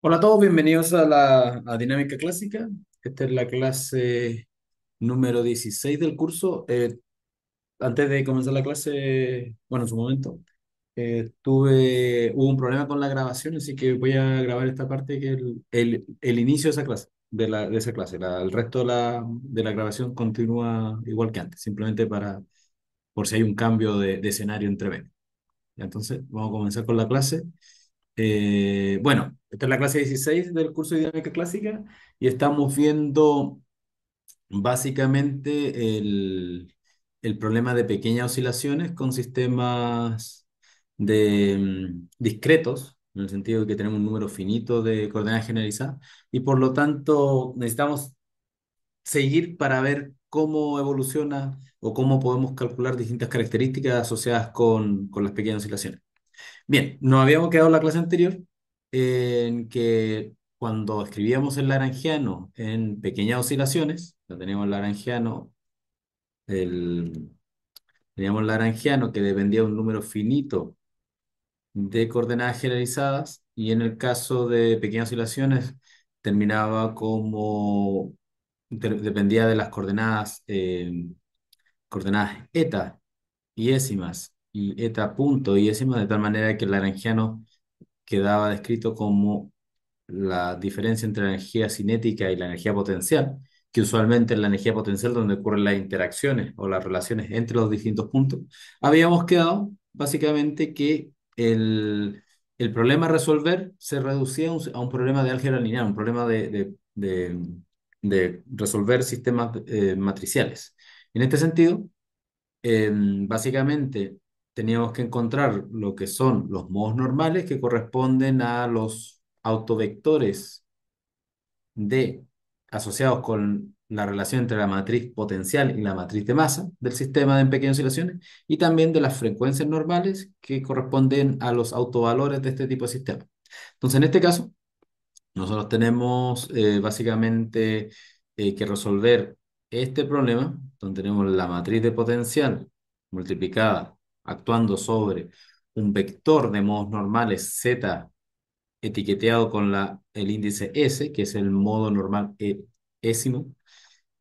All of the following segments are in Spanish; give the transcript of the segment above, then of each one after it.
Hola a todos, bienvenidos a la Dinámica Clásica. Esta es la clase número 16 del curso. Eh, antes de comenzar la clase, bueno, en su momento, eh, tuve, hubo un problema con la grabación, así que voy a grabar esta parte que el, el, inicio de esa clase. De, la, de esa clase. el resto de la, de la grabación continúa igual que antes, simplemente para por si hay un cambio de, escenario entre medio. Entonces, vamos a comenzar con la clase. Eh, bueno, esta es la clase 16 del curso de dinámica clásica y estamos viendo básicamente el, problema de pequeñas oscilaciones con sistemas de, mm, discretos, en el sentido de que tenemos un número finito de coordenadas generalizadas, y por lo tanto necesitamos seguir para ver cómo evoluciona o cómo podemos calcular distintas características asociadas con las pequeñas oscilaciones. Bien, nos habíamos quedado en la clase anterior en que cuando escribíamos el laranjiano en pequeñas oscilaciones, ya teníamos el laranjiano, teníamos el que dependía de un número finito de coordenadas generalizadas y en el caso de pequeñas oscilaciones terminaba como, dependía de las coordenadas, eh, coordenadas eta y esimas y eta punto y decimos de tal manera que el no quedaba descrito como la diferencia entre la energía cinética y la energía potencial, que usualmente es la energía potencial donde ocurren las interacciones o las relaciones entre los distintos puntos. Habíamos quedado básicamente que el, el problema a resolver se reducía a un, problema de álgebra lineal, un problema de, de, de, resolver sistemas eh, matriciales. En este sentido, em, básicamente teníamos que encontrar lo que son los modos normales que corresponden a los autovectores de asociados con la relación entre la matriz potencial y la matriz de masa del sistema en pequeñas oscilaciones y también de las frecuencias normales que corresponden a los autovalores de este tipo de sistema. Entonces, en este caso, nosotros tenemos eh, básicamente eh, que resolver este problema, donde tenemos la matriz de potencial multiplicada actuando sobre un vector de modos normales Z etiqueteado con la, el índice S, que es el modo normal e,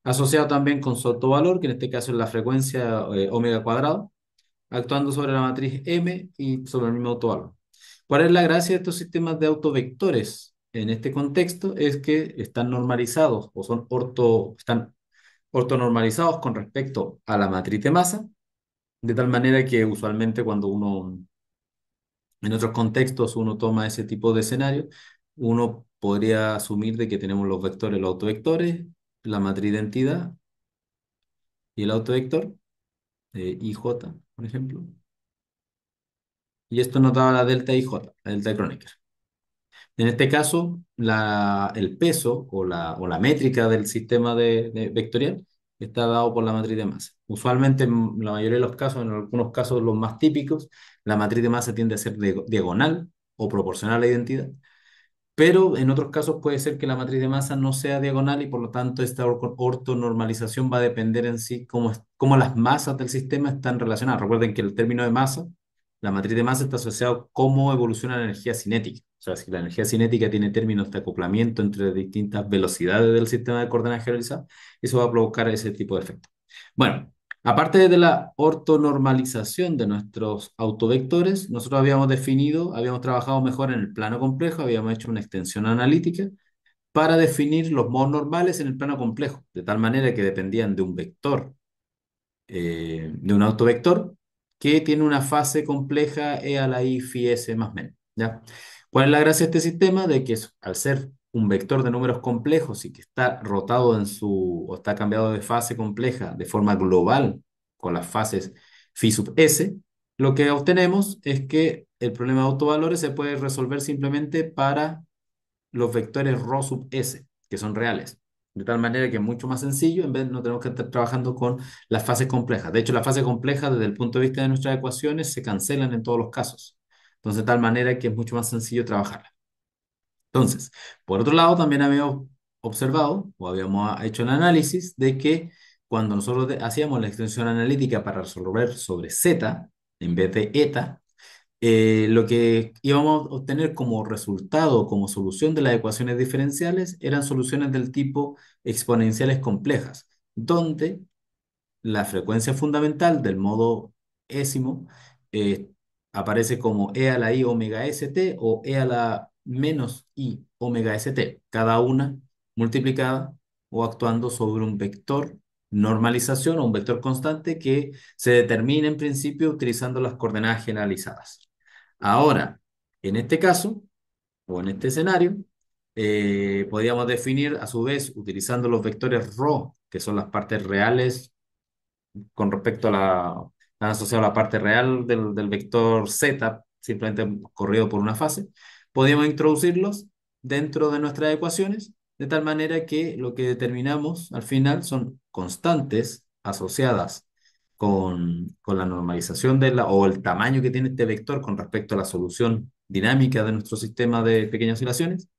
asociado también con su autovalor, que en este caso es la frecuencia eh, omega cuadrado, actuando sobre la matriz M y sobre el mismo autovalor. ¿Cuál es la gracia de estos sistemas de autovectores en este contexto? Es que están normalizados o son orto, están ortonormalizados con respecto a la matriz de masa de tal manera que usualmente cuando uno, en otros contextos, uno toma ese tipo de escenario, uno podría asumir de que tenemos los vectores, los autovectores, la matriz de entidad y el autovector, eh, IJ, por ejemplo. Y esto nos da la delta IJ, la delta de Kronecker. En este caso, la, el peso o la, o la métrica del sistema de vectorial está dado por la matriz de masa. Usualmente, en la mayoría de los casos, en algunos casos los más típicos, la matriz de masa tiende a ser diagonal o proporcional a la identidad, pero en otros casos puede ser que la matriz de masa no sea diagonal y por lo tanto esta ortonormalización va a depender en sí cómo, cómo las masas del sistema están relacionadas. Recuerden que el término de masa, la matriz de masa está asociado a cómo evoluciona la energía cinética. O sea, si la energía cinética tiene términos de acoplamiento entre distintas velocidades del sistema de coordenadas generalizadas, eso va a provocar ese tipo de efecto. Bueno, Aparte de la ortonormalización de nuestros autovectores, nosotros habíamos definido, habíamos trabajado mejor en el plano complejo, habíamos hecho una extensión analítica para definir los modos normales en el plano complejo, de tal manera que dependían de un vector, eh, de un autovector, que tiene una fase compleja E a la I phi S más menos. ¿Cuál es la gracia de este sistema? De que al ser un vector de números complejos y que está rotado en su, o está cambiado de fase compleja de forma global con las fases phi sub s, lo que obtenemos es que el problema de autovalores se puede resolver simplemente para los vectores rho sub s, que son reales. De tal manera que es mucho más sencillo, en vez no tenemos que estar trabajando con las fases complejas. De hecho, las fases complejas, desde el punto de vista de nuestras ecuaciones, se cancelan en todos los casos. Entonces, de tal manera que es mucho más sencillo trabajarlas. Entonces, por otro lado, también habíamos observado o habíamos hecho el análisis de que cuando nosotros hacíamos la extensión analítica para resolver sobre Z en vez de eta, eh, lo que íbamos a obtener como resultado, como solución de las ecuaciones diferenciales, eran soluciones del tipo exponenciales complejas, donde la frecuencia fundamental del modo éximo eh, aparece como e a la i omega st o e a la menos i omega st, cada una multiplicada o actuando sobre un vector normalización o un vector constante que se determina en principio utilizando las coordenadas generalizadas. Ahora, en este caso, o en este escenario, eh, podríamos definir a su vez utilizando los vectores ρ, que son las partes reales con respecto a la, están asociado a la parte real del, del vector z, simplemente corrido por una fase, podíamos introducirlos dentro de nuestras ecuaciones, de tal manera que lo que determinamos al final son constantes asociadas con, con la normalización de la, o el tamaño que tiene este vector con respecto a la solución dinámica de nuestro sistema de pequeñas oscilaciones,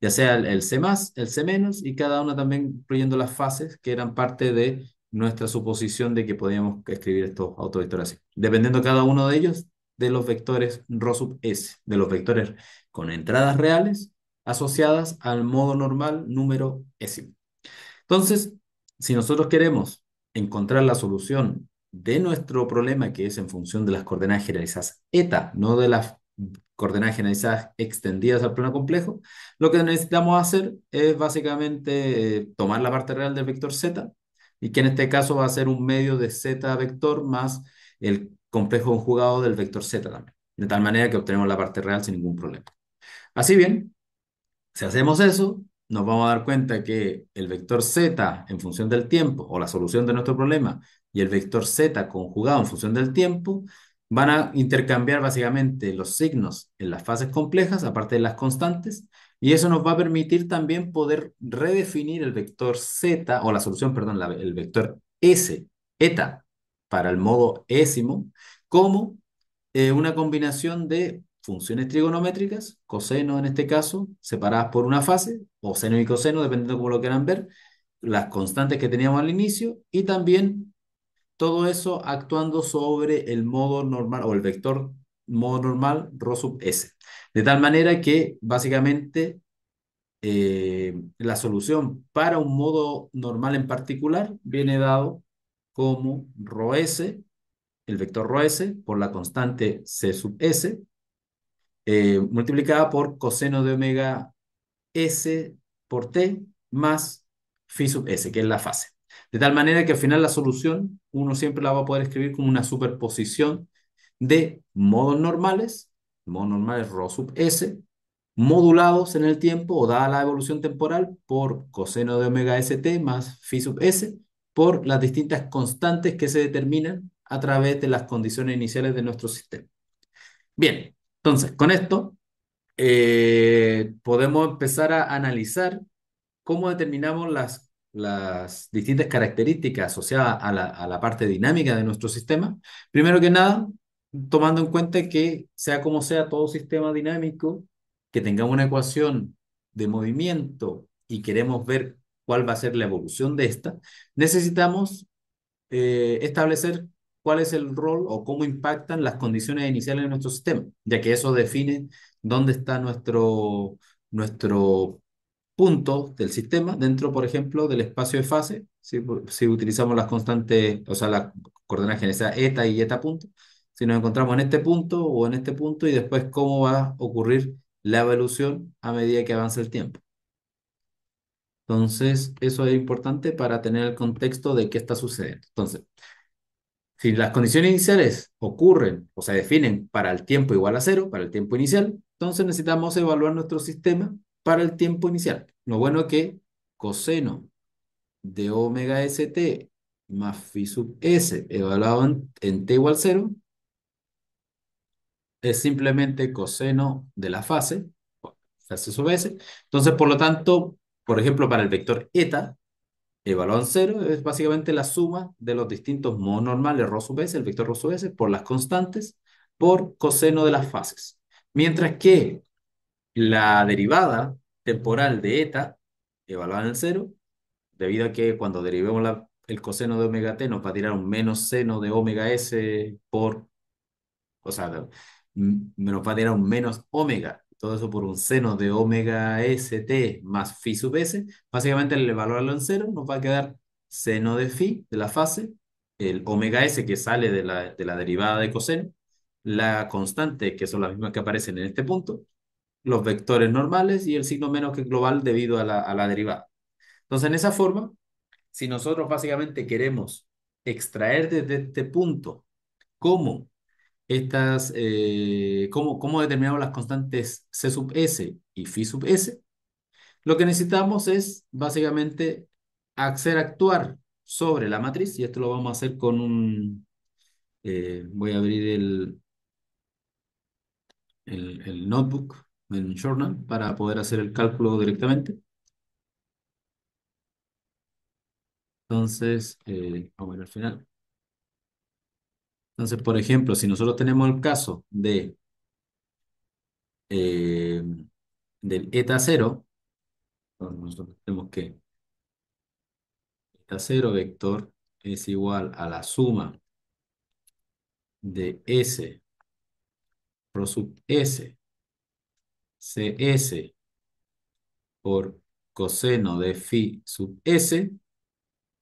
ya sea el, C el C y cada una también incluyendo las fases que eran parte de nuestra suposición de que podíamos escribir estos autovectores así. Dependiendo cada uno de ellos, de los vectores ρ sub s, de los vectores con entradas reales asociadas al modo normal número s. Entonces, si nosotros queremos encontrar la solución de nuestro problema, que es en función de las coordenadas generalizadas eta, no de las coordenadas generalizadas extendidas al plano complejo, lo que necesitamos hacer es básicamente eh, tomar la parte real del vector z, y que en este caso va a ser un medio de z vector más el complejo conjugado del vector z también, de tal manera que obtenemos la parte real sin ningún problema. Así bien, si hacemos eso, nos vamos a dar cuenta que el vector z en función del tiempo, o la solución de nuestro problema, y el vector z conjugado en función del tiempo, van a intercambiar básicamente los signos en las fases complejas, aparte de las constantes, y eso nos va a permitir también poder redefinir el vector z, o la solución, perdón, el vector s, eta, para el modo éximo, como eh, una combinación de funciones trigonométricas, coseno en este caso, separadas por una fase, o seno y coseno, dependiendo de cómo lo quieran ver, las constantes que teníamos al inicio y también todo eso actuando sobre el modo normal o el vector modo normal Rho sub s. De tal manera que básicamente eh, la solución para un modo normal en particular viene dado como Rho s, el vector Rho s, por la constante c sub s, eh, multiplicada por coseno de omega s por t más phi sub s, que es la fase. De tal manera que al final la solución uno siempre la va a poder escribir como una superposición de modos normales, modos normales Rho sub s, modulados en el tiempo o dada la evolución temporal por coseno de omega st más phi sub s por las distintas constantes que se determinan a través de las condiciones iniciales de nuestro sistema. Bien, entonces, con esto eh, podemos empezar a analizar cómo determinamos las, distintas características asociadas a la, a la parte dinámica de nuestro sistema. Primero que nada, tomando en cuenta que sea como sea todo sistema dinámico, que tengamos una ecuación de movimiento y queremos ver cuál va a ser la evolución de esta, necesitamos eh, establecer cuál es el rol o cómo impactan las condiciones iniciales de nuestro sistema, ya que eso define dónde está nuestro, nuestro punto del sistema dentro, por ejemplo, del espacio de fase, si, utilizamos las constantes, o sea, las coordenadas generales, eta y eta punto, si nos encontramos en este punto o en este punto y después cómo va a ocurrir la evolución a medida que avanza el tiempo. Entonces, eso es importante para tener el contexto de qué está sucediendo. Entonces, si las condiciones iniciales ocurren o se definen para el tiempo igual a cero, para el tiempo inicial, entonces necesitamos evaluar nuestro sistema para el tiempo inicial. Lo bueno es que coseno de omega st más phi sub s evaluado en, t igual cero es simplemente coseno de la fase, fase sub s. Entonces, por lo tanto, por ejemplo, para el vector eta, evaluado en cero, es básicamente la suma de los distintos modos normales rho sub s, el vector rho sub s, por las constantes, por coseno de las fases. Mientras que la derivada temporal de eta, evaluada en cero, debido a que cuando derivemos la, el coseno de omega t nos va a tirar un menos seno de omega s por, o sea, nos va a tirar un menos omega todo eso por un seno de omega st más phi sub s, básicamente al evaluarlo en cero nos va a quedar seno de phi de la fase, el omega s que sale de la, de la derivada de coseno, la constante, que son las mismas que aparecen en este punto, los vectores normales y el signo menos que global debido a la, a la derivada. Entonces, en esa forma, si nosotros básicamente queremos extraer desde este punto cómo estas, eh, cómo, cómo determinamos las constantes C sub S y phi sub S, lo que necesitamos es básicamente hacer actuar sobre la matriz, y esto lo vamos a hacer con un, eh, voy a abrir el, el, notebook, el journal, para poder hacer el cálculo directamente. Entonces, eh, vamos a ver al final. Entonces, por ejemplo, si nosotros tenemos el caso de eh, del eta cero nosotros tenemos que eta cero vector es igual a la suma de S, pro sub S, CS por coseno de phi sub S,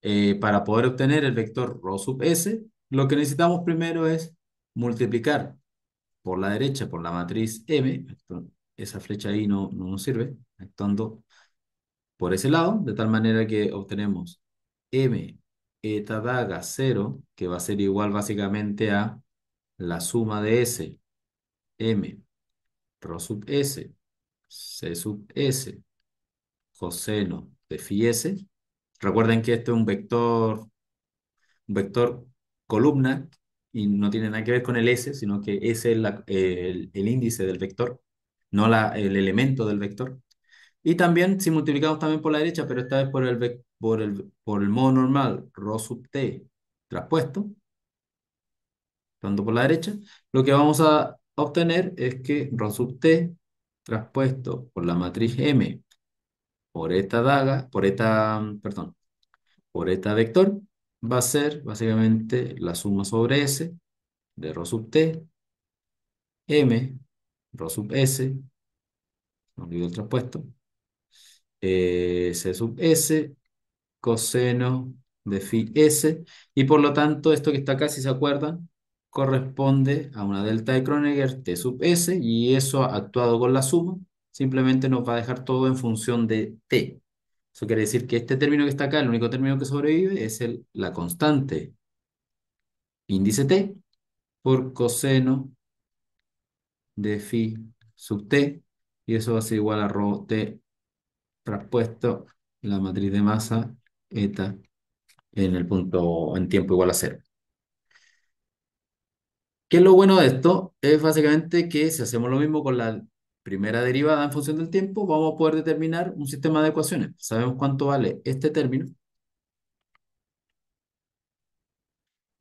eh, para poder obtener el vector rho sub S, lo que necesitamos primero es multiplicar por la derecha, por la matriz M, esa flecha ahí no, no nos sirve, actuando por ese lado, de tal manera que obtenemos M eta daga 0, que va a ser igual básicamente a la suma de S, M, rho sub S, C sub S, coseno de phi S. Recuerden que esto es un vector, un vector columna y no tiene nada que ver con el S, sino que ese es el, índice del vector, no la, el elemento del vector. Y también, si multiplicamos también por la derecha, pero esta vez por el, por el, por el modo normal, Rho sub t traspuesto, tanto por la derecha, lo que vamos a obtener es que ro sub t traspuesto por la matriz M, por esta daga, por esta, perdón, por esta vector, va a ser básicamente la suma sobre S de Rho sub T, M, Rho sub S, no olvido el traspuesto, eh, C sub S, coseno de phi S, y por lo tanto esto que está acá, si se acuerdan, corresponde a una delta de Kronecker T sub S, y eso actuado con la suma, simplemente nos va a dejar todo en función de T, eso quiere decir que este término que está acá, el único término que sobrevive es el, la constante índice t por coseno de phi sub t, y eso va a ser igual a rho t traspuesto la matriz de masa eta en el punto en tiempo igual a cero. ¿Qué es lo bueno de esto? Es básicamente que si hacemos lo mismo con la primera derivada en función del tiempo, vamos a poder determinar un sistema de ecuaciones. Sabemos cuánto vale este término.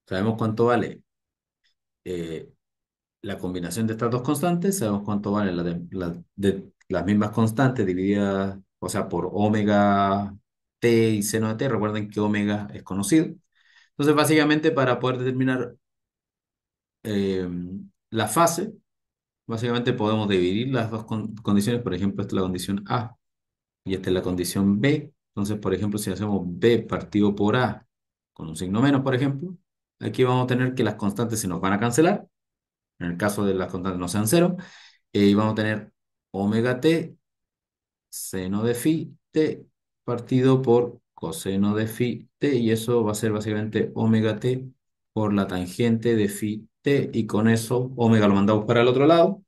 Sabemos cuánto vale eh, la combinación de estas dos constantes, sabemos cuánto vale las mismas constantes divididas, o sea, por omega t y seno de t. Recuerden que omega es conocido. Entonces, básicamente, para poder determinar eh, la fase, Básicamente podemos dividir las dos condiciones, por ejemplo, esta es la condición A y esta es la condición B. Entonces, por ejemplo, si hacemos B partido por A con un signo menos, por ejemplo, aquí vamos a tener que las constantes se nos van a cancelar, en el caso de las constantes no sean cero, eh, y vamos a tener omega t seno de fi t partido por coseno de phi t, y eso va a ser básicamente omega t por la tangente de phi y con eso omega lo mandamos para el otro lado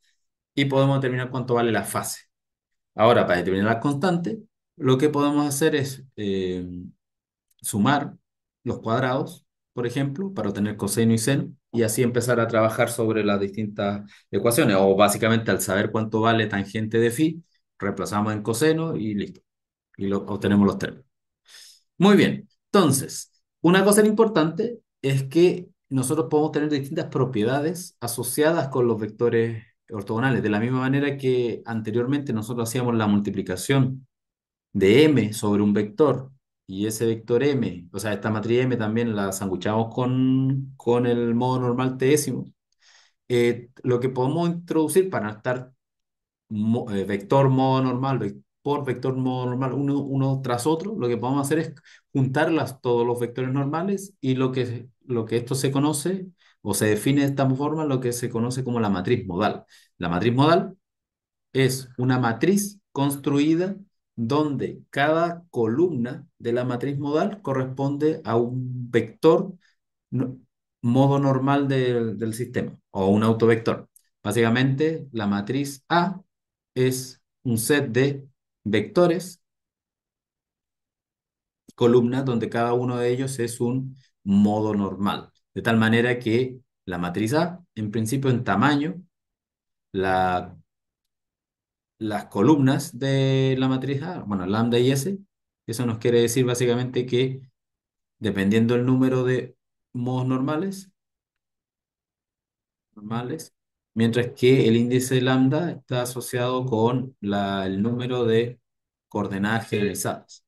y podemos determinar cuánto vale la fase. Ahora, para determinar la constante, lo que podemos hacer es eh, sumar los cuadrados, por ejemplo, para obtener coseno y seno, y así empezar a trabajar sobre las distintas ecuaciones, o básicamente al saber cuánto vale tangente de phi, reemplazamos en coseno y listo, y obtenemos los términos. Muy bien, entonces, una cosa importante es que nosotros podemos tener distintas propiedades asociadas con los vectores ortogonales, de la misma manera que anteriormente nosotros hacíamos la multiplicación de m sobre un vector y ese vector m, o sea, esta matriz m también la sanguchamos con, con el modo normal tésimo. Eh, lo que podemos introducir para estar eh, vector modo normal, por vector modo normal uno, uno, tras otro, lo que podemos hacer es juntarlas todos los vectores normales y lo que, lo que esto se conoce o se define de esta forma lo que se conoce como la matriz modal. La matriz modal es una matriz construida donde cada columna de la matriz modal corresponde a un vector modo normal del, del sistema o un autovector. Básicamente, la matriz A es un set de vectores columnas donde cada uno de ellos es un modo normal. De tal manera que la matriz A, en principio en tamaño, las columnas de la matriz A, bueno, lambda y S, eso nos quiere decir básicamente que dependiendo el número de modos normales, normales mientras que el índice lambda está asociado con la, el número de coordenadas generalizadas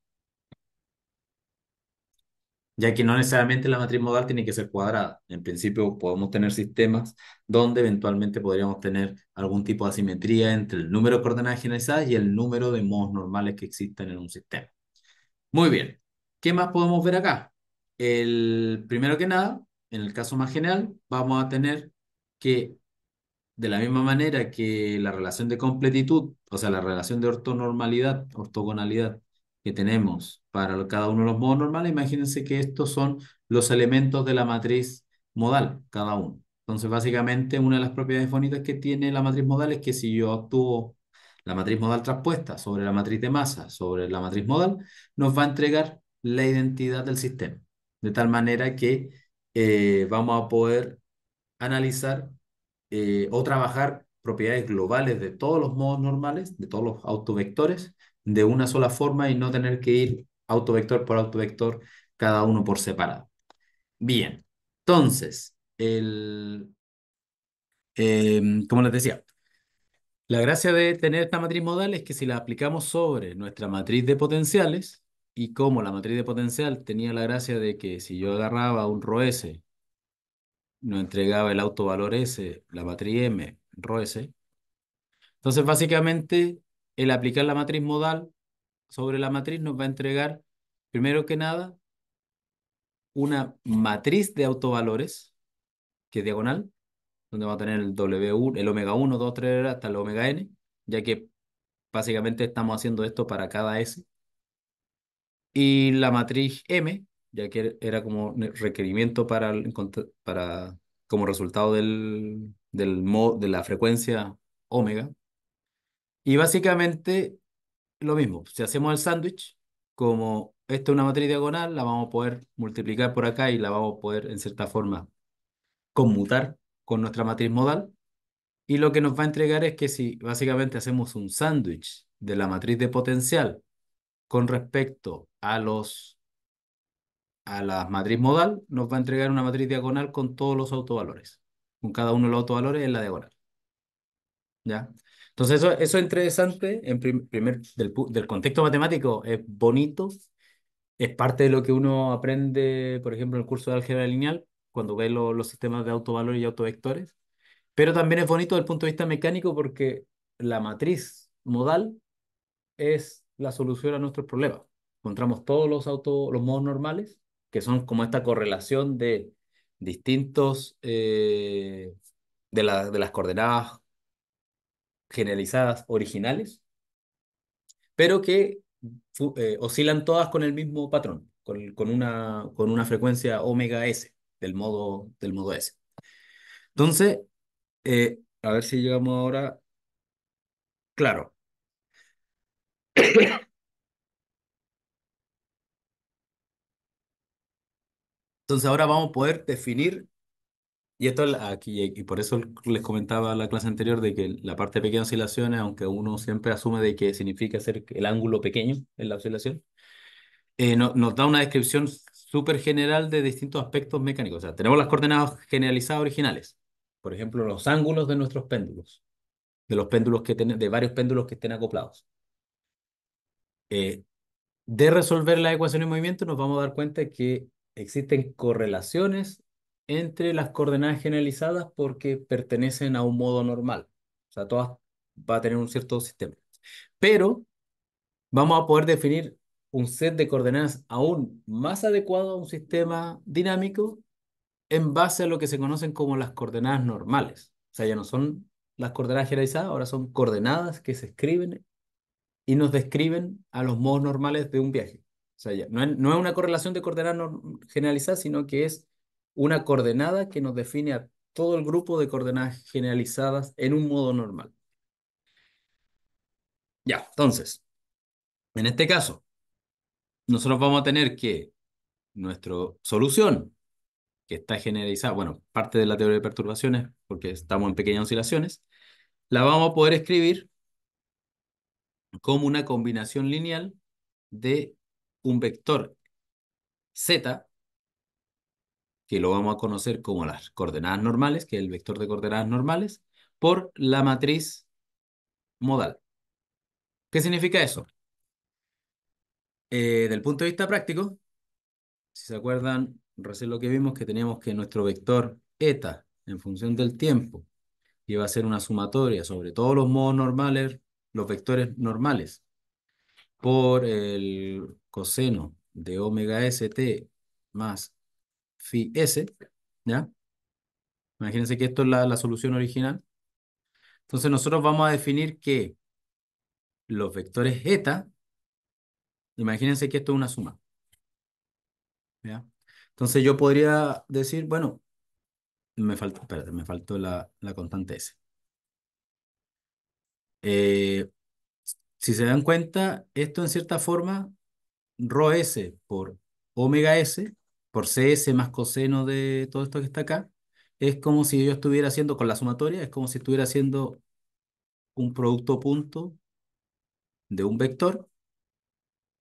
ya que no necesariamente la matriz modal tiene que ser cuadrada. En principio podemos tener sistemas donde eventualmente podríamos tener algún tipo de asimetría entre el número de coordenadas generalizadas y el número de modos normales que existen en un sistema. Muy bien, ¿qué más podemos ver acá? El, primero que nada, en el caso más general, vamos a tener que de la misma manera que la relación de completitud, o sea, la relación de ortonormalidad, ortogonalidad, que tenemos para cada uno de los modos normales, imagínense que estos son los elementos de la matriz modal, cada uno. Entonces, básicamente, una de las propiedades bonitas que tiene la matriz modal es que si yo obtuvo la matriz modal traspuesta sobre la matriz de masa, sobre la matriz modal, nos va a entregar la identidad del sistema. De tal manera que eh, vamos a poder analizar eh, o trabajar propiedades globales de todos los modos normales, de todos los autovectores, de una sola forma y no tener que ir autovector por autovector, cada uno por separado. Bien, entonces, el, em, como les decía, la gracia de tener esta matriz modal es que si la aplicamos sobre nuestra matriz de potenciales, y como la matriz de potencial tenía la gracia de que si yo agarraba un ro S, no entregaba el autovalor S, la matriz M, ro S, entonces básicamente el aplicar la matriz modal sobre la matriz nos va a entregar, primero que nada, una matriz de autovalores, que es diagonal, donde va a tener el w el omega 1, 2, 3, hasta el omega n, ya que básicamente estamos haciendo esto para cada S. Y la matriz M, ya que era como requerimiento para, para como resultado del, de la frecuencia omega, y básicamente lo mismo, si hacemos el sándwich, como esta es una matriz diagonal, la vamos a poder multiplicar por acá y la vamos a poder, en cierta forma, conmutar con nuestra matriz modal. Y lo que nos va a entregar es que si básicamente hacemos un sándwich de la matriz de potencial con respecto a los a la matriz modal, nos va a entregar una matriz diagonal con todos los autovalores, con cada uno de los autovalores en la diagonal. ¿Ya? Entonces, eso, es interesante, en primer, del, del contexto matemático, es bonito, es parte de lo que uno aprende, por ejemplo, en el curso de álgebra lineal, cuando ve los sistemas de autovalores y autovectores, pero también es bonito desde el punto de vista mecánico porque la matriz modal es la solución a nuestro problema. Encontramos todos los, auto, los modos normales, que son como esta correlación de distintos, eh, de, la, de las coordenadas generalizadas originales, pero que eh, oscilan todas con el mismo patrón, con, una, con una frecuencia omega S del modo, del S. Entonces, eh, a ver si llegamos ahora. Claro. Entonces ahora vamos a poder definir y esto aquí, y por eso les comentaba la clase anterior de que la parte pequeña de oscilaciones, aunque uno siempre asume de que significa ser el ángulo pequeño en la oscilación, eh, nos da una descripción súper general de distintos aspectos mecánicos. O sea, tenemos las coordenadas generalizadas originales, por ejemplo, los ángulos de nuestros péndulos, de los péndulos que de varios péndulos que estén acoplados. Eh, de resolver la ecuación de movimiento, nos vamos a dar cuenta que existen correlaciones entre las coordenadas generalizadas porque pertenecen a un modo normal. O sea, todas va a tener un cierto sistema. Pero vamos a poder definir un set de coordenadas aún más adecuado a un sistema dinámico en base a lo que se conocen como las coordenadas normales. O sea, ya no son las coordenadas generalizadas, ahora son coordenadas que se escriben y nos describen a los modos normales de un viaje. O sea, ya, no, es, no es una correlación de coordenadas generalizadas, sino que es una coordenada que nos define a todo el grupo de coordenadas generalizadas en un modo normal. Ya, entonces, en este caso, nosotros vamos a tener que nuestra solución, que está generalizada, bueno, parte de la teoría de perturbaciones, porque estamos en pequeñas oscilaciones, la vamos a poder escribir como una combinación lineal de un vector z que lo vamos a conocer como las coordenadas normales, que es el vector de coordenadas normales, por la matriz modal. ¿Qué significa eso? Eh, del punto de vista práctico, si se acuerdan, recién lo que vimos que teníamos que nuestro vector eta, en función del tiempo, iba a ser una sumatoria sobre todos los modos normales, los vectores normales, por el coseno de omega st más phi S, ¿ya? Imagínense que esto es la, solución original. Entonces nosotros vamos a definir que los vectores eta, imagínense que esto es una suma. ¿ya? Entonces yo podría decir, bueno, me faltó, me faltó la, la constante S. Eh, si se dan cuenta, esto en cierta forma, rho S por omega S por CS más coseno de todo esto que está acá, es como si yo estuviera haciendo, con la sumatoria, es como si estuviera haciendo un producto punto de un vector,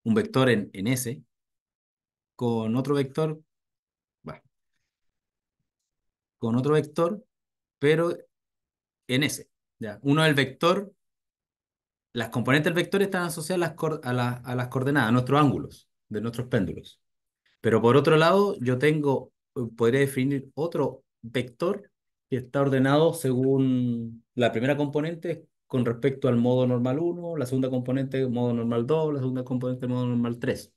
un vector en, S, con otro vector, bueno, con otro vector, pero en S. ¿ya? Uno del el vector, las componentes del vector están asociadas a las, a las coordenadas, a nuestros ángulos, de nuestros péndulos. Pero por otro lado, yo tengo, eh, podría definir otro vector que está ordenado según la primera componente con respecto al modo normal 1, la segunda componente modo normal 2, la segunda componente modo normal 3.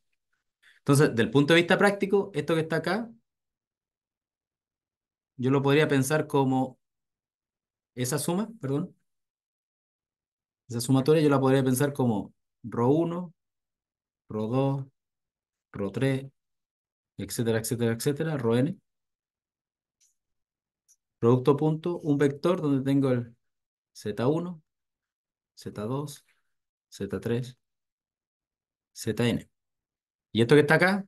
Entonces, del punto de vista práctico, esto que está acá, yo lo podría pensar como esa suma, perdón, esa sumatoria yo la podría pensar como ρ1, ρ2, ρ3, etcétera, etcétera, etcétera, rho n. Producto punto, un vector donde tengo el z1, z2, z3, zn. Y esto que está acá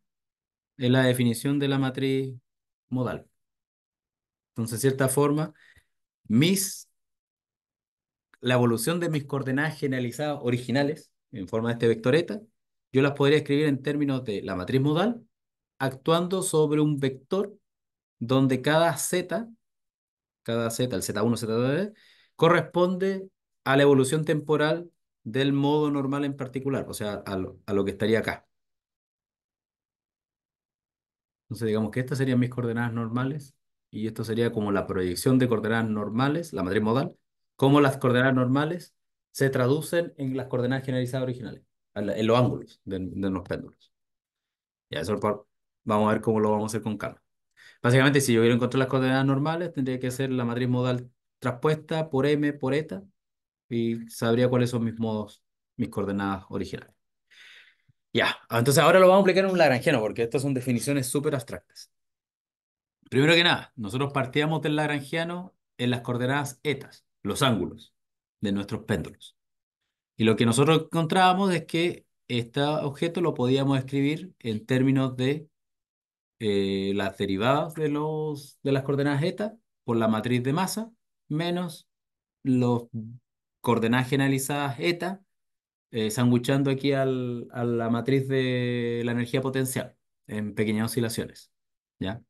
es la definición de la matriz modal. Entonces, de cierta forma, mis, la evolución de mis coordenadas generalizadas originales, en forma de este vectoreta, yo las podría escribir en términos de la matriz modal actuando sobre un vector donde cada z, cada z, el z1, z2, corresponde a la evolución temporal del modo normal en particular, o sea, a lo, que estaría acá. Entonces digamos que estas serían mis coordenadas normales y esto sería como la proyección de coordenadas normales, la matriz modal, como las coordenadas normales se traducen en las coordenadas generalizadas originales, en los ángulos de, los péndulos. Ya, eso Vamos a ver cómo lo vamos a hacer con carlos Básicamente, si yo quiero encontrar las coordenadas normales, tendría que ser la matriz modal traspuesta por m por eta y sabría cuáles son mis modos, mis coordenadas originales. Ya, entonces ahora lo vamos a aplicar en un lagrangiano porque estas son definiciones súper abstractas. Primero que nada, nosotros partíamos del lagrangiano en las coordenadas etas, los ángulos de nuestros péndulos. Y lo que nosotros encontrábamos es que este objeto lo podíamos escribir en términos de eh, las derivadas de, los, de las coordenadas eta por la matriz de masa menos los coordenadas generalizadas eta eh, sanguchando aquí al, a la matriz de la energía potencial en pequeñas oscilaciones. ¿ya?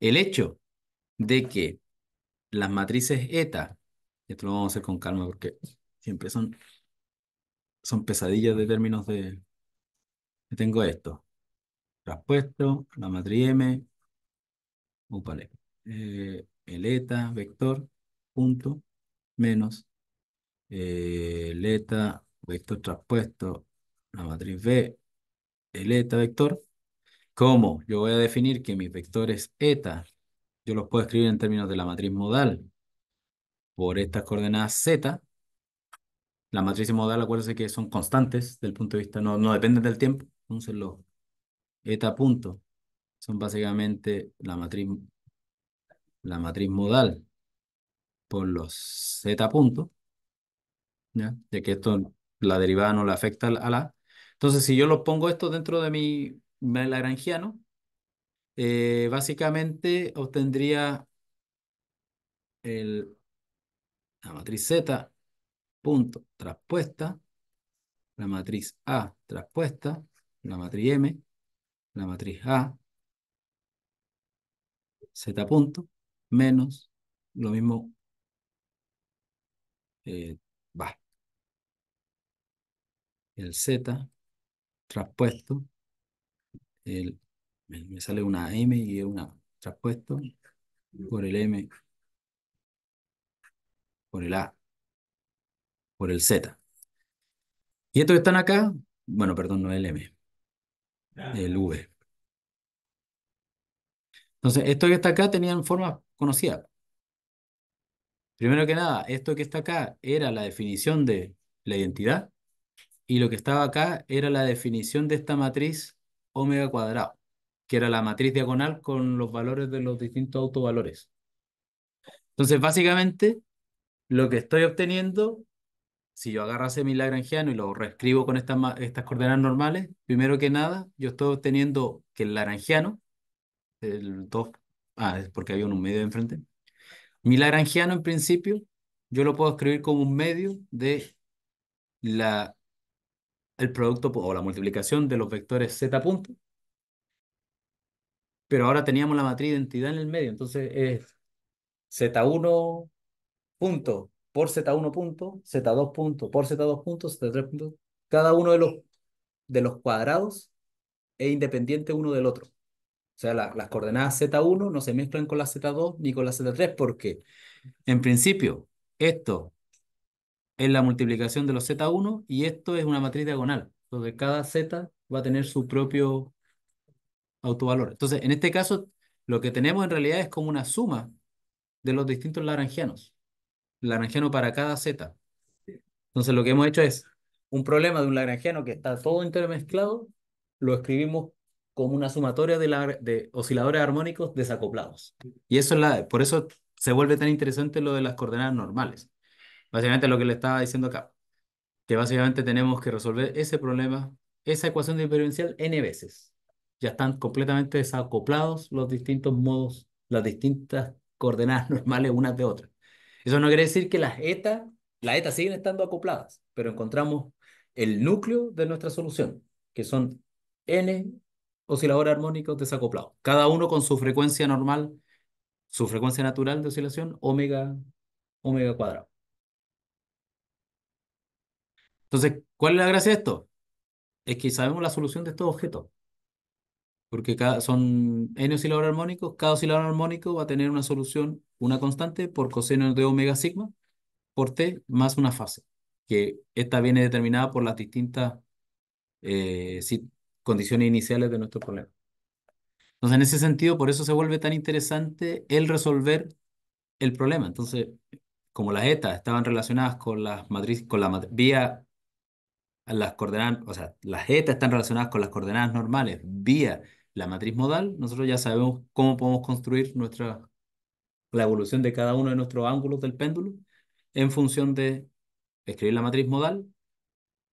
El hecho de que las matrices eta, esto lo vamos a hacer con calma porque siempre son, son pesadillas de términos de... Tengo esto traspuesto, la matriz M, eh, el eta vector, punto, menos eh, el eta vector traspuesto, la matriz B, el eta vector. ¿Cómo? Yo voy a definir que mis vectores eta, yo los puedo escribir en términos de la matriz modal por estas coordenadas z. La matriz modal, acuérdense que son constantes del punto de vista, no, no dependen del tiempo, entonces los eta punto. Son básicamente la matriz, la matriz modal por los z punto ¿ya? ya que esto, la derivada no le afecta a la. Entonces, si yo lo pongo esto dentro de mi lagrangiano, eh, básicamente obtendría el, la matriz Z, punto, traspuesta, la matriz A, traspuesta, la matriz M, la matriz A, Z punto, menos lo mismo eh, va. El Z traspuesto, el, me sale una M y una traspuesto por el M, por el A, por el Z. Y estos que están acá, bueno, perdón, no el M, el V. Entonces, esto que está acá tenían formas conocidas. Primero que nada, esto que está acá era la definición de la identidad y lo que estaba acá era la definición de esta matriz omega cuadrado, que era la matriz diagonal con los valores de los distintos autovalores. Entonces, básicamente, lo que estoy obteniendo si yo agarrase mi lagrangiano y lo reescribo con estas, estas coordenadas normales, primero que nada, yo estoy obteniendo que el lagrangiano, el 2, ah, es porque había un medio enfrente, mi lagrangiano en principio, yo lo puedo escribir como un medio de la, el producto o la multiplicación de los vectores z punto, pero ahora teníamos la matriz de identidad en el medio, entonces es z1 punto por Z1 punto, Z2 punto, por Z2 punto, Z3 punto, cada uno de los, de los cuadrados es independiente uno del otro. O sea, las coordenadas Z1 no se mezclan con la Z2 ni con la Z3 porque, en principio, esto es la multiplicación de los Z1 y esto es una matriz diagonal. donde cada Z va a tener su propio autovalor. Entonces, en este caso, lo que tenemos en realidad es como una suma de los distintos laranjianos lagrangiano para cada z. Entonces lo que hemos hecho es un problema de un lagrangiano que está todo intermezclado, lo escribimos como una sumatoria de, la, de osciladores armónicos desacoplados. Y eso es la, por eso se vuelve tan interesante lo de las coordenadas normales. Básicamente lo que le estaba diciendo acá, que básicamente tenemos que resolver ese problema, esa ecuación diferencial n veces. Ya están completamente desacoplados los distintos modos, las distintas coordenadas normales unas de otras. Eso no quiere decir que las ETA, las ETA siguen estando acopladas, pero encontramos el núcleo de nuestra solución, que son N osciladores armónicos desacoplados, cada uno con su frecuencia normal, su frecuencia natural de oscilación, omega, omega cuadrado. Entonces, ¿cuál es la gracia de esto? Es que sabemos la solución de estos objetos porque son n osciladores armónicos, cada oscilador armónico va a tener una solución, una constante por coseno de omega sigma por t más una fase, que esta viene determinada por las distintas eh, condiciones iniciales de nuestro problema. Entonces, en ese sentido, por eso se vuelve tan interesante el resolver el problema. Entonces, como las etas estaban relacionadas con las matrices, con la vía las coordenadas, o sea, las etas están relacionadas con las coordenadas normales vía la matriz modal, nosotros ya sabemos cómo podemos construir nuestra, la evolución de cada uno de nuestros ángulos del péndulo en función de escribir la matriz modal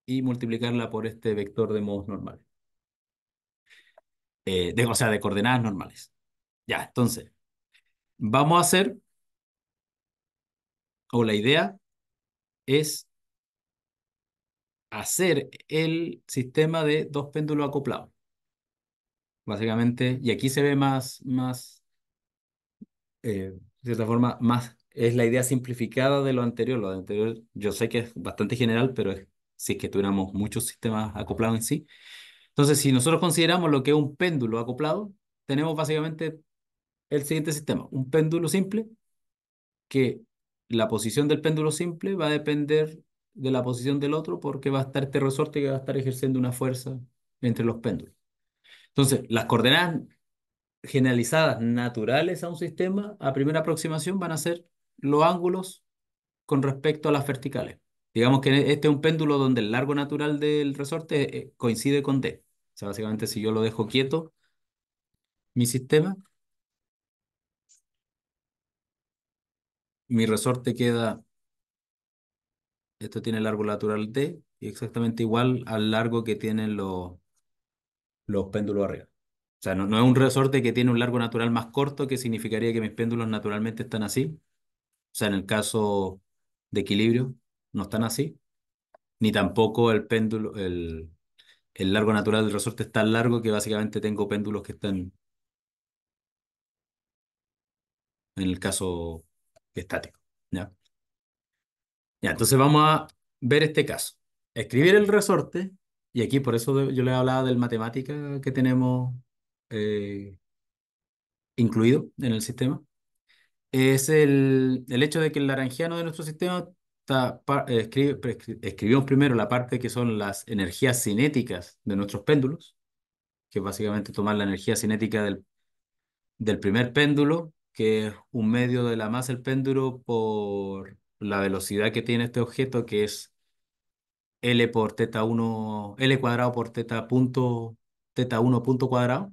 y multiplicarla por este vector de modos normales. Eh, de, o sea, de coordenadas normales. Ya, entonces, vamos a hacer, o la idea es hacer el sistema de dos péndulos acoplados básicamente. Y aquí se ve más, más, eh, de cierta forma, más, es la idea simplificada de lo anterior. Lo anterior yo sé que es bastante general, pero es, si es que tuviéramos muchos sistemas acoplados en sí. Entonces, si nosotros consideramos lo que es un péndulo acoplado, tenemos básicamente el siguiente sistema, un péndulo simple, que la posición del péndulo simple va a depender de la posición del otro porque va a estar este resorte que va a estar ejerciendo una fuerza entre los péndulos. Entonces, las coordenadas generalizadas naturales a un sistema, a primera aproximación, van a ser los ángulos con respecto a las verticales. Digamos que este es un péndulo donde el largo natural del resorte eh, eh, coincide con D. O sea, básicamente si yo lo dejo quieto, mi sistema, mi resorte queda, esto tiene el largo natural D, y exactamente igual al largo que tienen los los péndulos arriba. O sea, no, es un resorte que tiene un largo natural más corto, que significaría que mis péndulos naturalmente están así. O sea, en el caso de equilibrio, no están así. Ni tampoco el péndulo, el, largo natural del resorte es tan largo que básicamente tengo péndulos que están en el caso estático. ¿ya? Ya, entonces vamos a ver este caso. Escribir el resorte y aquí por eso yo le hablaba del matemática que tenemos eh, incluido en el sistema. Es el, hecho de que el laranjiano de nuestro sistema está, escribimos primero la parte que son las energías cinéticas de nuestros péndulos, que básicamente tomar la energía cinética del, del primer péndulo, que es un medio de la masa del péndulo por la velocidad que tiene este objeto, que es L por teta 1, L cuadrado por teta punto, teta 1 punto cuadrado,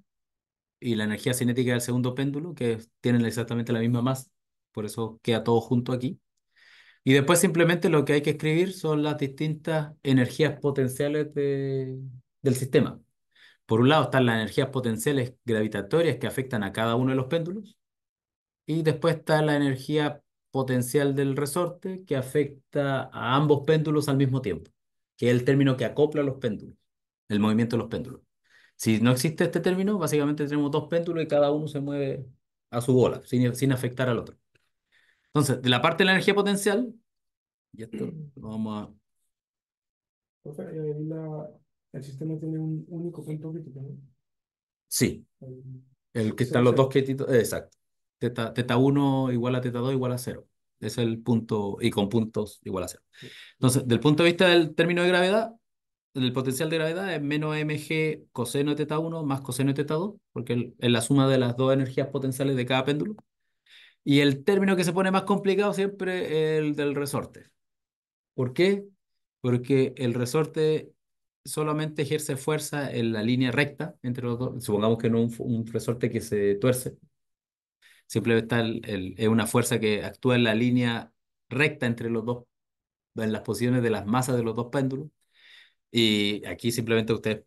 y la energía cinética del segundo péndulo, que tienen exactamente la misma masa, por eso queda todo junto aquí. Y después simplemente lo que hay que escribir son las distintas energías potenciales del sistema. Por un lado están las energías potenciales gravitatorias que afectan a cada uno de los péndulos, y después está la energía potencial del resorte que afecta a ambos péndulos al mismo tiempo que es el término que acopla los péndulos, el movimiento de los péndulos. Si no existe este término, básicamente tenemos dos péndulos y cada uno se mueve a su bola, sin, afectar al otro. Entonces, de la parte de la energía potencial, y esto vamos a... Eh, el, sistema tiene un único punto crítico, Sí. El, que están los dos que... Exacto. Teta, teta 1 igual a teta 2 igual a 0. Es el punto, y con puntos igual a cero. Entonces, del punto de vista del término de gravedad, el potencial de gravedad es menos mg coseno de teta 1 más coseno de teta 2, porque es la suma de las dos energías potenciales de cada péndulo. Y el término que se pone más complicado siempre es el del resorte. ¿Por qué? Porque el resorte solamente ejerce fuerza en la línea recta entre los dos. Supongamos que no un, un resorte que se tuerce, Simplemente está es una fuerza que actúa en la línea recta entre los dos, en las posiciones de las masas de los dos péndulos. Y aquí simplemente usted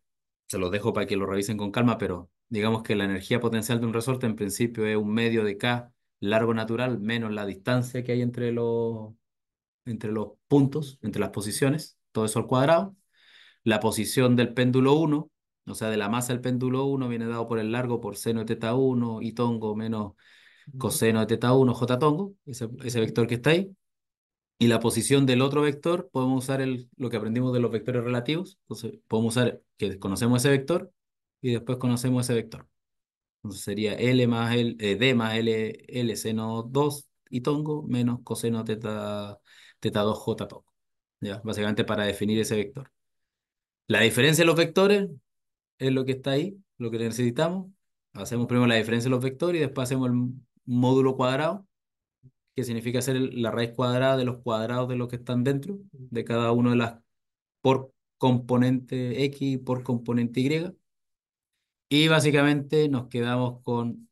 se los dejo para que lo revisen con calma, pero digamos que la energía potencial de un resorte en principio es un medio de K largo natural menos la distancia que hay entre los, entre los puntos, entre las posiciones, todo eso al cuadrado. La posición del péndulo 1, o sea, de la masa del péndulo 1 viene dado por el largo por seno de teta 1 y tongo menos coseno de teta 1, j tongo, ese, vector que está ahí. Y la posición del otro vector, podemos usar lo que aprendimos de los vectores relativos. Entonces, podemos usar que conocemos ese vector y después conocemos ese vector. Entonces sería L más L, eh, D más L, L seno 2 y tongo menos coseno teta, teta 2 j tongo. ¿Ya? Básicamente para definir ese vector. La diferencia de los vectores es lo que está ahí, lo que necesitamos. Hacemos primero la diferencia de los vectores y después hacemos el, módulo cuadrado, que significa ser la raíz cuadrada de los cuadrados de los que están dentro, de cada uno de las por componente X por componente Y. Y básicamente nos quedamos con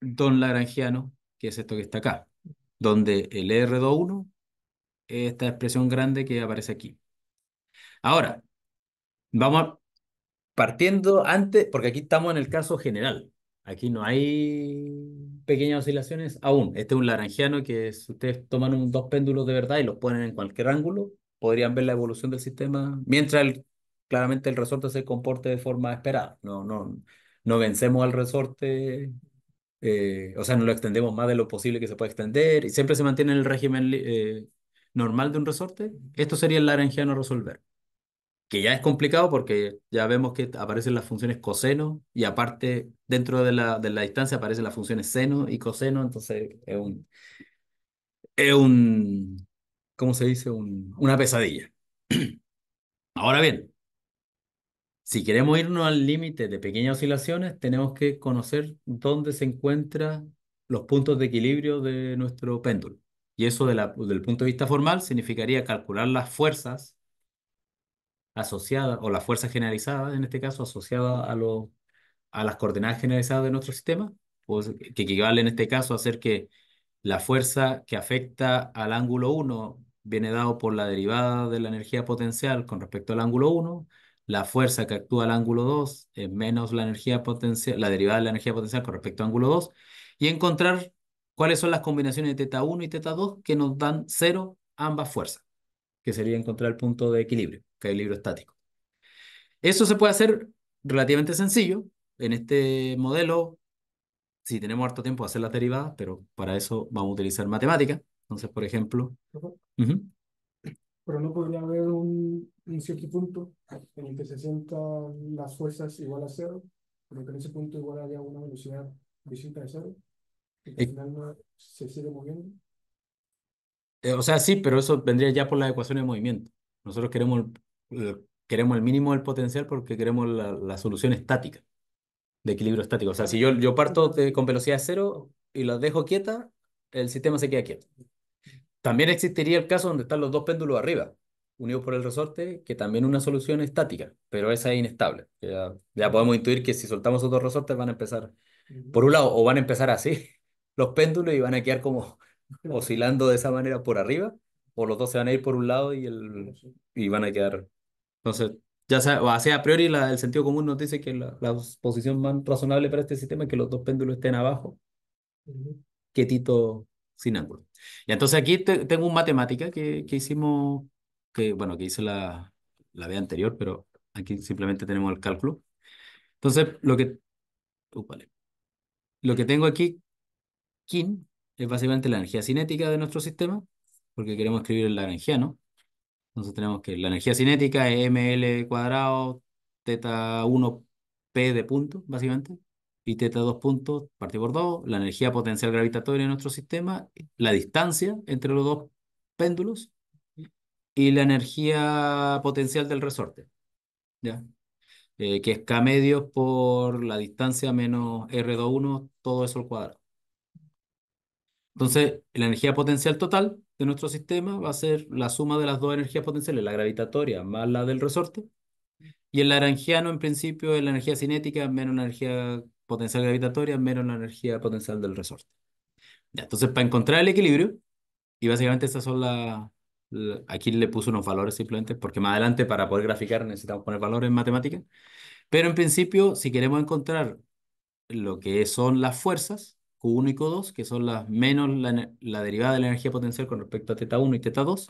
don lagrangiano, que es esto que está acá, donde el R21 es esta expresión grande que aparece aquí. Ahora, vamos a, partiendo antes, porque aquí estamos en el caso general, aquí no hay pequeñas oscilaciones aún. Este es un laranjiano que si ustedes toman dos péndulos de verdad y los ponen en cualquier ángulo, podrían ver la evolución del sistema, mientras el, claramente el resorte se comporte de forma esperada. No, no, no vencemos al resorte, eh, o sea, no lo extendemos más de lo posible que se pueda extender y siempre se mantiene el régimen eh, normal de un resorte. Esto sería el laranjiano resolver que ya es complicado porque ya vemos que aparecen las funciones coseno y aparte dentro de la, de la distancia aparecen las funciones seno y coseno, entonces es un, es un ¿cómo se dice? Un, una pesadilla. Ahora bien, si queremos irnos al límite de pequeñas oscilaciones, tenemos que conocer dónde se encuentran los puntos de equilibrio de nuestro péndulo. Y eso de la, del punto de vista formal significaría calcular las fuerzas asociada, o la fuerza generalizada, en este caso, asociada a, a las coordenadas generalizadas de nuestro sistema, pues, que equivale en este caso a hacer que la fuerza que afecta al ángulo 1 viene dado por la derivada de la energía potencial con respecto al ángulo 1, la fuerza que actúa al ángulo 2 es menos la energía potencial, la derivada de la energía potencial con respecto al ángulo 2, y encontrar cuáles son las combinaciones de teta 1 y θ 2 que nos dan cero ambas fuerzas que sería encontrar el punto de equilibrio, que equilibrio estático. Eso se puede hacer relativamente sencillo en este modelo. Si tenemos harto tiempo, hacer las derivadas, pero para eso vamos a utilizar matemática. Entonces, por ejemplo... Pero no podría haber un, cierto punto en el que se sientan las fuerzas igual a cero, pero que en ese punto igual haya una velocidad distinta de cero, y que al eh. final se sigue moviendo. Eh, o sea, sí, pero eso vendría ya por las ecuaciones de movimiento. Nosotros queremos el, queremos el mínimo del potencial porque queremos la, solución estática, de equilibrio estático. O sea, si yo, yo parto con velocidad cero y lo dejo quieta, el sistema se queda quieto. También existiría el caso donde están los dos péndulos arriba, unidos por el resorte, que también una solución estática, pero esa es inestable. Ya, ya podemos intuir que si soltamos esos dos resortes van a empezar, por un lado, o van a empezar así los péndulos y van a quedar como oscilando de esa manera por arriba, o los dos se van a ir por un lado y, el, y van a quedar. Entonces, ya sea, o sea a priori el sentido común nos dice que la, posición más razonable para este sistema es que los dos péndulos estén abajo, quietito, sin ángulo. Y entonces aquí tengo un matemática que, que hicimos, que bueno, que hice la, la vez anterior, pero aquí simplemente tenemos el cálculo. Entonces, lo que, uh, lo que tengo aquí, kin, es básicamente la energía cinética de nuestro sistema, porque queremos escribir la energía, ¿no? Entonces tenemos que la energía cinética es ml cuadrado, teta 1 p de punto, básicamente, y teta 2 punto, partido por 2, la energía potencial gravitatoria de nuestro sistema, la distancia entre los dos péndulos y la energía potencial del resorte, ¿ya? Eh, que es K medios por la distancia menos R21, todo eso al cuadrado. Entonces, la energía potencial total de nuestro sistema va a ser la suma de las dos energías potenciales, la gravitatoria más la del resorte. Y el laranjiano, en principio, es la energía cinética menos la energía potencial gravitatoria menos la energía potencial del resorte. entonces, para encontrar el equilibrio, y básicamente estas son las... aquí le puse unos valores simplemente, porque más adelante para poder graficar necesitamos poner valores en matemática. Pero en principio, si queremos encontrar lo que son las fuerzas, Q1 y Q2, que son las menos la, derivada de la energía potencial con respecto a θ 1 y θ 2,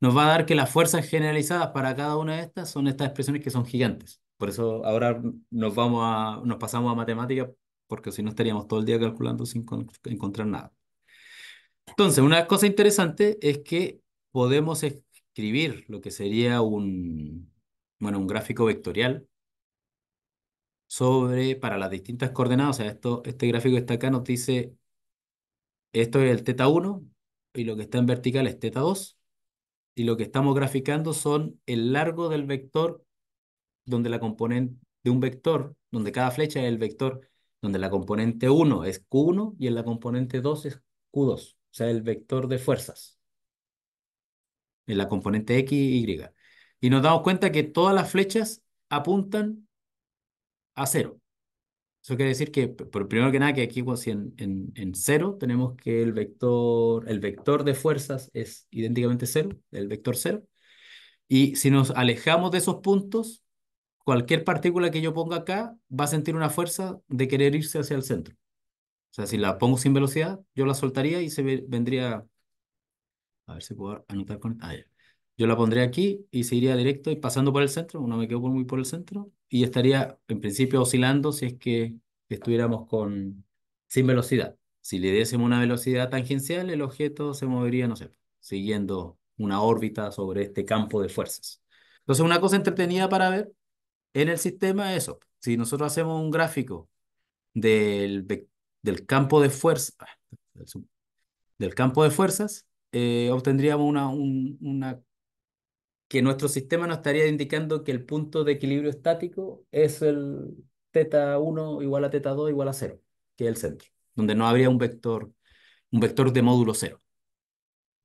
nos va a dar que las fuerzas generalizadas para cada una de estas son estas expresiones que son gigantes. Por eso ahora nos, vamos a, nos pasamos a matemática, porque si no estaríamos todo el día calculando sin encontrar nada. Entonces, una cosa interesante es que podemos escribir lo que sería un, bueno, un gráfico vectorial sobre, para las distintas coordenadas, o sea, esto, este gráfico que está acá nos dice, esto es el teta 1 y lo que está en vertical es teta 2 y lo que estamos graficando son el largo del vector donde la componente de un vector, donde cada flecha es el vector, donde la componente 1 es Q1 y en la componente 2 es Q2, o sea, el vector de fuerzas. En la componente X y Y. Y nos damos cuenta que todas las flechas apuntan a cero. Eso quiere decir que, por primero que nada, que aquí pues, en, en, en, cero tenemos que el vector, el vector de fuerzas es idénticamente cero, el vector cero. Y si nos alejamos de esos puntos, cualquier partícula que yo ponga acá va a sentir una fuerza de querer irse hacia el centro. O sea, si la pongo sin velocidad, yo la soltaría y se vendría... A ver si puedo anotar con... Ah, yo la pondría aquí y seguiría directo y pasando por el centro, no me quedo muy por el centro, y estaría en principio oscilando si es que estuviéramos con, sin velocidad. Si le diésemos una velocidad tangencial, el objeto se movería, no sé, siguiendo una órbita sobre este campo de fuerzas. Entonces, una cosa entretenida para ver en el sistema es eso. Si nosotros hacemos un gráfico del, del campo de fuerzas, del eh, campo de fuerzas, obtendríamos una, una que nuestro sistema nos estaría indicando que el punto de equilibrio estático es el teta 1 igual a teta 2 igual a 0, que es el centro, donde no habría un vector, un vector de módulo 0.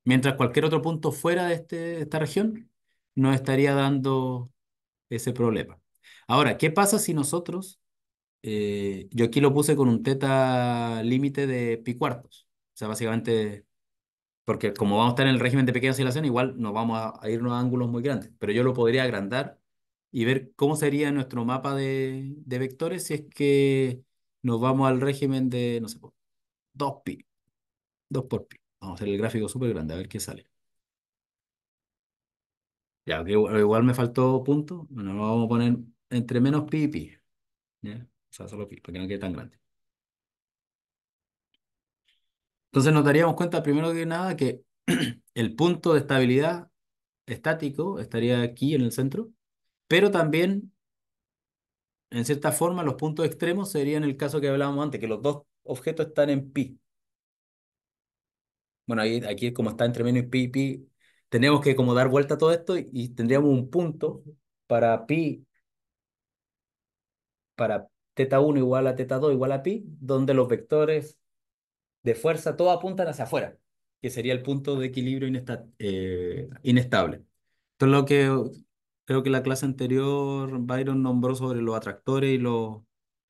Mientras cualquier otro punto fuera de este, esta región nos estaría dando ese problema. Ahora, ¿qué pasa si nosotros, eh, yo aquí lo puse con un teta límite de pi cuartos, o sea, básicamente porque como vamos a estar en el régimen de pequeña oscilación, igual nos vamos a, irnos a ángulos muy grandes, pero yo lo podría agrandar y ver cómo sería nuestro mapa de, vectores si es que nos vamos al régimen de, no sé, 2pi, 2 por pi. Vamos a hacer el gráfico súper grande, a ver qué sale. Ya, igual me faltó punto. Bueno, lo vamos a poner entre menos pi y pi. O sea, solo pi, para que no quede tan grande. Entonces nos daríamos cuenta primero que nada que el punto de estabilidad estático estaría aquí en el centro, pero también, en cierta forma, los puntos extremos serían el caso que hablábamos antes, que los dos objetos están en pi. Bueno, ahí, aquí como está entre menos pi y pi, tenemos que como dar vuelta a todo esto y, y tendríamos un punto para pi, para teta 1 igual a teta 2 igual a pi, donde los vectores de fuerza, todo apuntan hacia afuera, que sería el punto de equilibrio eh, inestable. Esto es lo que creo que la clase anterior Byron nombró sobre los atractores y, los,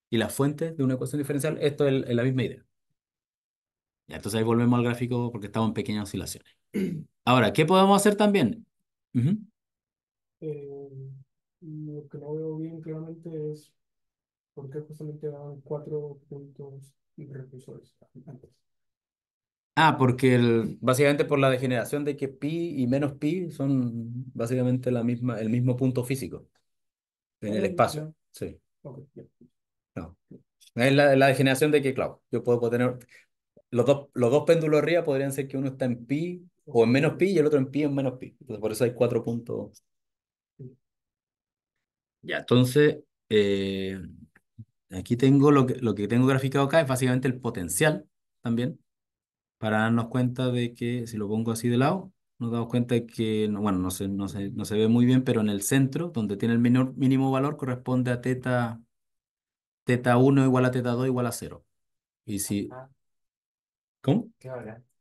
y las fuentes de una ecuación diferencial. Esto es, la misma idea. entonces ahí volvemos al gráfico porque estamos en pequeñas oscilaciones. Ahora, ¿qué podemos hacer también? Eh, lo que no veo bien claramente es por qué justamente dan cuatro puntos Ah, porque el, básicamente por la degeneración de que pi y menos pi son básicamente la misma, el mismo punto físico en el espacio. Sí. No. Es la, degeneración de que, claro, yo puedo tener los dos, los dos péndulos arriba podrían ser que uno está en pi o en menos pi y el otro en pi o en menos pi. Entonces, por eso hay cuatro puntos. Ya, entonces, eh, Aquí tengo lo que, lo que tengo graficado acá, es básicamente el potencial también, para darnos cuenta de que, si lo pongo así de lado, nos damos cuenta de que, bueno, no se, no no se ve muy bien, pero en el centro, donde tiene el menor, mínimo valor, corresponde a teta, teta 1 igual a teta 2 igual a 0. Y si... ¿Cómo?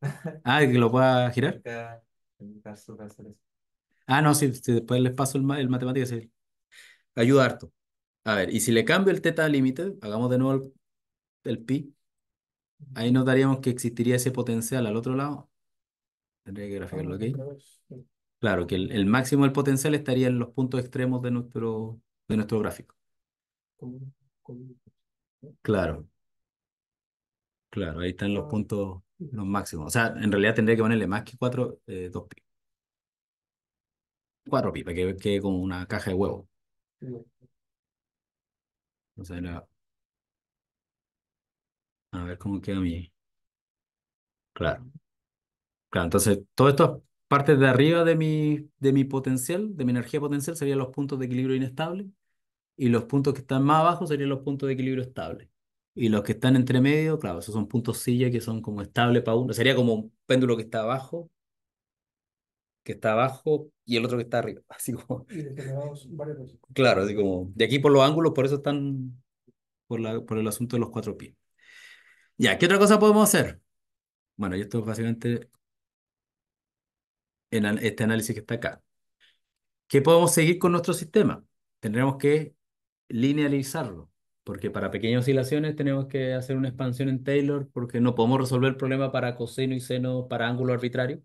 Ah, que lo pueda girar. Ah, no, si después les paso el, matemático, Ayuda harto. A ver, y si le cambio el teta límite, hagamos de nuevo el, pi, ahí notaríamos que existiría ese potencial al otro lado. Tendría que graficarlo aquí. Claro, que el, máximo del potencial estaría en los puntos extremos de nuestro, de nuestro gráfico. Claro. Claro, ahí están los puntos, los máximos. O sea, en realidad tendría que ponerle más que 4, 2 eh, pi. 4 pi, para que quede como una caja de huevo a ver cómo queda mi. Claro. Claro, entonces, todas estas partes de arriba de mi, de mi potencial, de mi energía potencial, serían los puntos de equilibrio inestable. Y los puntos que están más abajo serían los puntos de equilibrio estable. Y los que están entre medio, claro, esos son puntos silla que son como estables para uno. Sería como un péndulo que está abajo, que está abajo, y el otro que está arriba. Así como. claro, así como. De aquí por los ángulos, por eso están. Por, la, por el asunto de los cuatro pies. Ya, ¿qué otra cosa podemos hacer? Bueno, yo estoy básicamente. En este análisis que está acá. ¿Qué podemos seguir con nuestro sistema? Tendremos que linealizarlo, porque para pequeñas oscilaciones tenemos que hacer una expansión en Taylor, porque no podemos resolver el problema para coseno y seno para ángulo arbitrario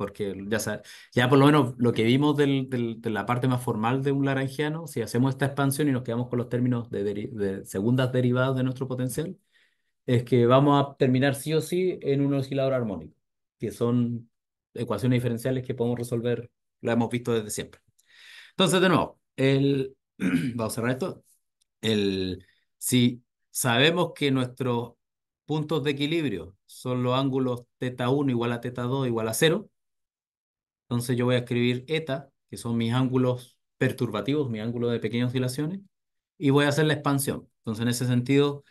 porque ya, ya por lo menos lo que vimos de la parte más formal de un laranjiano, si hacemos esta expansión y nos quedamos con los términos de, segundas derivadas de nuestro potencial, es que vamos a terminar sí o sí en un oscilador armónico, que son ecuaciones diferenciales que podemos resolver, lo hemos visto desde siempre. Entonces, de nuevo, el, vamos a cerrar esto. El, si sabemos que nuestros puntos de equilibrio son los ángulos θ1 igual a θ2 igual a 0, entonces yo voy a escribir eta, que son mis ángulos perturbativos, mi ángulo de pequeñas oscilaciones, y voy a hacer la expansión. Entonces en ese sentido,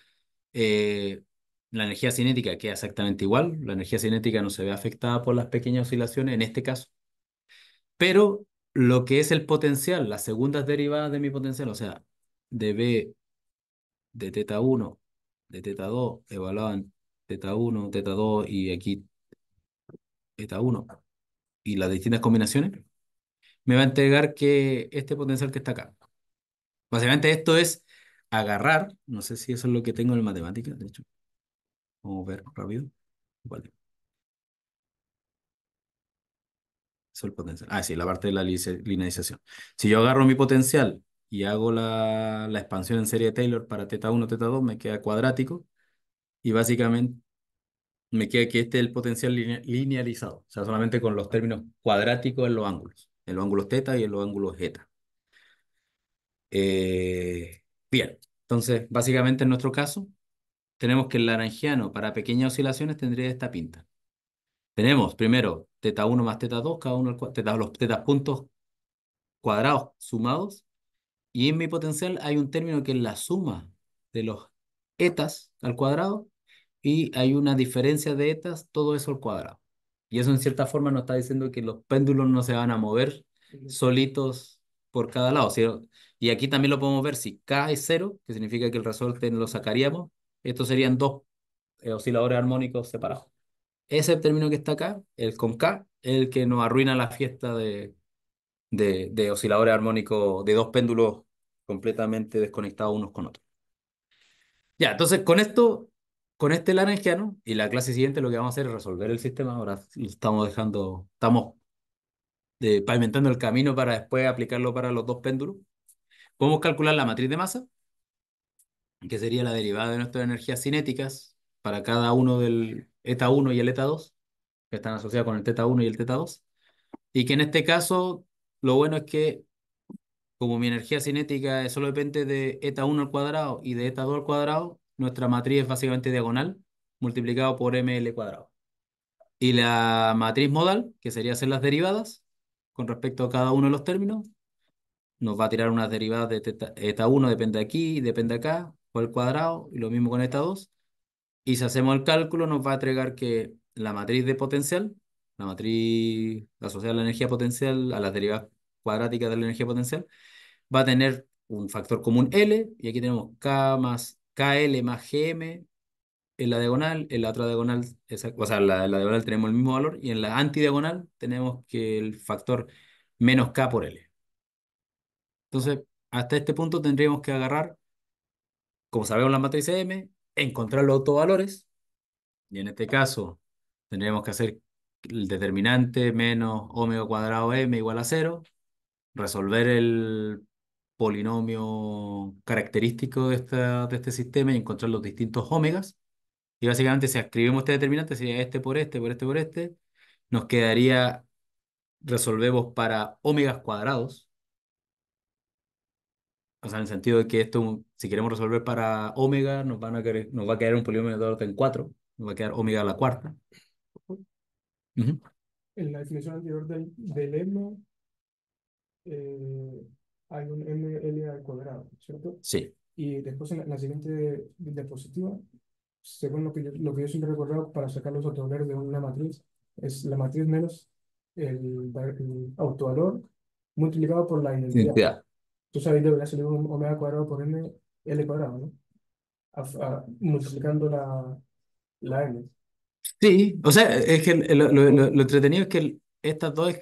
eh, la energía cinética queda exactamente igual, la energía cinética no se ve afectada por las pequeñas oscilaciones en este caso, pero lo que es el potencial, las segundas derivadas de mi potencial, o sea, de B de teta 1, de teta 2, evaluaban teta 1, teta 2 y aquí teta 1, y las distintas combinaciones, me va a entregar que este potencial que está acá. Básicamente esto es agarrar, no sé si eso es lo que tengo en matemática, de hecho. Vamos a ver rápido. Vale. Eso es el potencial. Ah, sí, la parte de la linealización. Si yo agarro mi potencial y hago la, la expansión en serie de Taylor para teta 1, teta 2, me queda cuadrático. Y básicamente me queda que este es el potencial linealizado, o sea, solamente con los términos cuadráticos en los ángulos, en los ángulos θ y en los ángulos eta eh, bien, entonces, básicamente en nuestro caso, tenemos que el laranjiano para pequeñas oscilaciones tendría esta pinta. Tenemos primero teta 1 más teta 2, cada uno de los tetas puntos cuadrados sumados, y en mi potencial hay un término que es la suma de los etas al cuadrado y hay una diferencia de etas, todo eso al cuadrado. Y eso en cierta forma nos está diciendo que los péndulos no se van a mover solitos por cada lado. Y aquí también lo podemos ver, si K es cero, que significa que el resorte lo sacaríamos, estos serían dos osciladores armónicos separados. Ese término que está acá, el con K, el que nos arruina la fiesta de, de, de osciladores armónicos, de dos péndulos completamente desconectados unos con otros. Ya, entonces con esto con este laranjiano y la clase siguiente lo que vamos a hacer es resolver el sistema. Ahora estamos dejando, estamos de, eh, pavimentando el camino para después aplicarlo para los dos péndulos. Podemos calcular la matriz de masa, que sería la derivada de nuestras energías cinéticas para cada uno del eta 1 y el eta 2, que están asociados con el theta 1 y el teta 2. Y que en este caso, lo bueno es que como mi energía cinética solo depende de eta 1 al cuadrado y de eta 2 al cuadrado, nuestra matriz es básicamente diagonal multiplicado por ml cuadrado. Y la matriz modal, que sería hacer las derivadas con respecto a cada uno de los términos, nos va a tirar unas derivadas de esta eta 1, depende de aquí, depende de acá, o el cuadrado, y lo mismo con eta 2. Y si hacemos el cálculo, nos va a entregar que la matriz de potencial, la matriz asociada a la energía potencial, a las derivadas cuadráticas de la energía potencial, va a tener un factor común L, y aquí tenemos K más KL más GM en la diagonal, en la otra diagonal, o sea, la, diagonal tenemos el mismo valor y en la antidiagonal tenemos que el factor menos K por L. Entonces, hasta este punto tendríamos que agarrar, como sabemos la matriz M, encontrar los autovalores y en este caso tendríamos que hacer el determinante menos omega cuadrado m igual a cero, resolver el polinomio característico de, esta, de este sistema y encontrar los distintos ómegas. Y básicamente si escribimos este determinante sería este por este, por este, por este. Nos quedaría, resolvemos para ómegas cuadrados. O sea, en el sentido de que esto, si queremos resolver para omega, nos, van a nos va a quedar un polinomio de orden 4, nos va a quedar omega a la cuarta. En la definición anterior del, del eh, hay un ML al cuadrado, ¿cierto? Sí. Y después en la, siguiente diapositiva, según lo que, yo, lo que yo siempre he recordado para sacar los autovalores de una matriz, es la matriz menos el, autovalor multiplicado por la identidad. Sí, Tú sabes, debería salir un omega cuadrado por n, l cuadrado, ¿no? multiplicando la, la n. Sí, o sea, es que lo, lo entretenido es que estas dos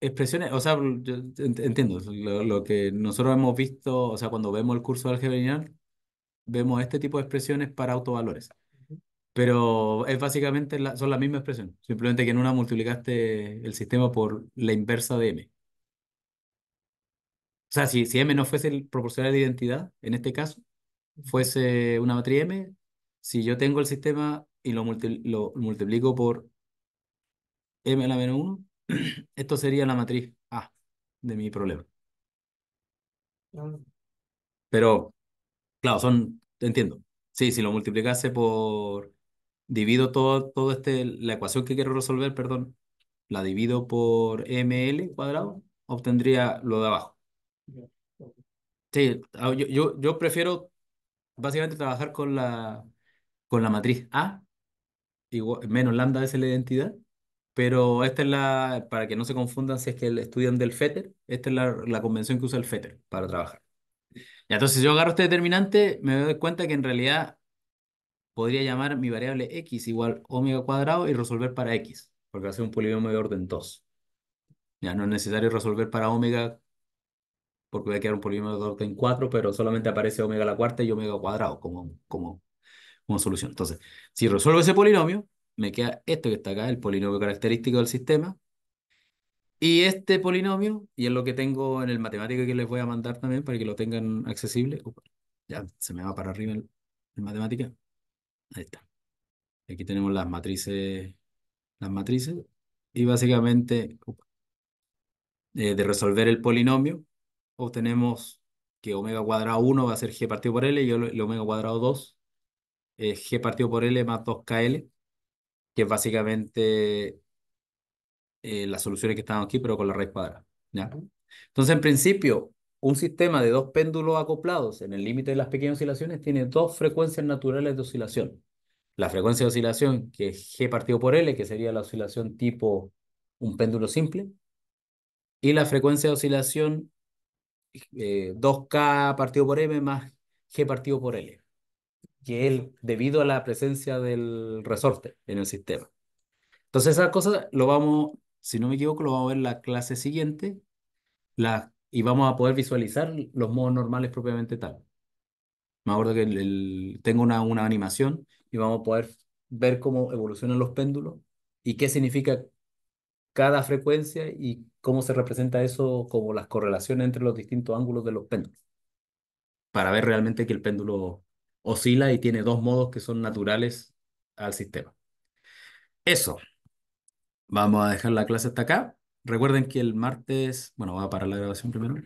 Expresiones, o sea, entiendo lo, que nosotros hemos visto, o sea, cuando vemos el curso de álgebra lineal, vemos este tipo de expresiones para autovalores. Pero es básicamente son las mismas expresiones, simplemente que en una multiplicaste el sistema por la inversa de m. O sea, si, si m no fuese el proporcional de identidad, en este caso, fuese una matriz m, si yo tengo el sistema y lo, lo multiplico por m a la menos 1, Esto sería la matriz A de mi problema. Mm. Pero, claro, son, entiendo. Sí, si lo multiplicase por, divido todo, todo este, la ecuación que quiero resolver, perdón, la divido por ml cuadrado, obtendría lo de abajo. Sí, ah, yo, yo, prefiero básicamente trabajar con la, con la matriz A, menos lambda es la identidad, pero esta es la, para que no se confundan si es que estudian del FETER, esta es la, convención que usa el FETER para trabajar. Y entonces yo agarro este determinante, me doy cuenta que en realidad podría llamar mi variable x igual omega cuadrado y resolver para x, porque va a ser un polinomio de orden 2. Ya no es necesario resolver para omega, porque va a quedar un polinomio de orden 4, pero solamente aparece omega a la cuarta y omega cuadrado como, como, como solución. Entonces, si resuelvo ese polinomio, me queda esto que está acá, el polinomio característico del sistema, y este polinomio, y es lo que tengo en el matemático que les voy a mandar también para que lo tengan accesible. ya se me va para arriba el, matemático matemática. Ahí está. Aquí tenemos las matrices, las matrices, y básicamente eh, de resolver el polinomio, obtenemos que omega cuadrado 1 va a ser g partido por L y omega cuadrado 2 es g partido por L más 2kl que es básicamente eh, las soluciones que están aquí, pero con la raíz cuadrada. ¿ya? Entonces, en principio, un sistema de dos péndulos acoplados en el límite de las pequeñas oscilaciones tiene dos frecuencias naturales de oscilación. La frecuencia de oscilación, que es G partido por L, que sería la oscilación tipo un péndulo simple, y la frecuencia de oscilación 2K eh, partido por M más G partido por L y él, debido a la presencia del resorte en el sistema. Entonces, esas cosas lo vamos, si no me equivoco, lo vamos a ver en la clase siguiente la, y vamos a poder visualizar los modos normales propiamente tal. Me acuerdo que tengo una, una animación y vamos a poder ver cómo evolucionan los péndulos y qué significa cada frecuencia y cómo se representa eso como las correlaciones entre los distintos ángulos de los péndulos, para ver realmente que el péndulo oscila y tiene dos modos que son naturales al sistema. Eso. Vamos a dejar la clase hasta acá. Recuerden que el martes, bueno, a parar la grabación primero.